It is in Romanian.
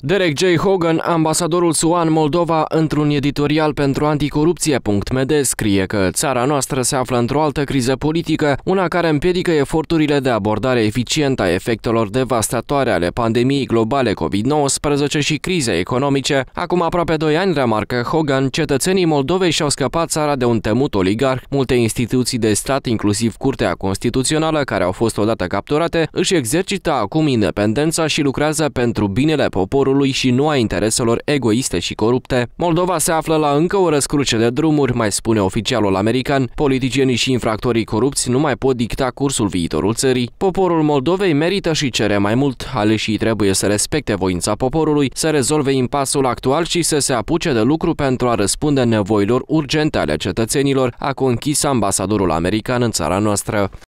Derek J. Hogan, ambasadorul SUA în Moldova, într-un editorial pentru anticorupție.md scrie că țara noastră se află într-o altă criză politică, una care împiedică eforturile de abordare eficientă a efectelor devastatoare ale pandemiei globale COVID-19 și crize economice. Acum aproape 2 ani, remarcă Hogan, cetățenii Moldovei și-au scăpat țara de un temut oligarh, multe instituții de stat, inclusiv Curtea Constituțională, care au fost odată capturate, își exercită acum independența și lucrează pentru binele poporului poporului și nu a intereselor egoiste și corupte. Moldova se află la încă o răscruce de drumuri, mai spune oficialul american. Politicienii și infractorii corupți nu mai pot dicta cursul viitorul țării. Poporul Moldovei merită și cere mai mult. Aleșii trebuie să respecte voința poporului, să rezolve impasul actual și să se apuce de lucru pentru a răspunde nevoilor urgente ale cetățenilor, a conchis ambasadorul american în țara noastră.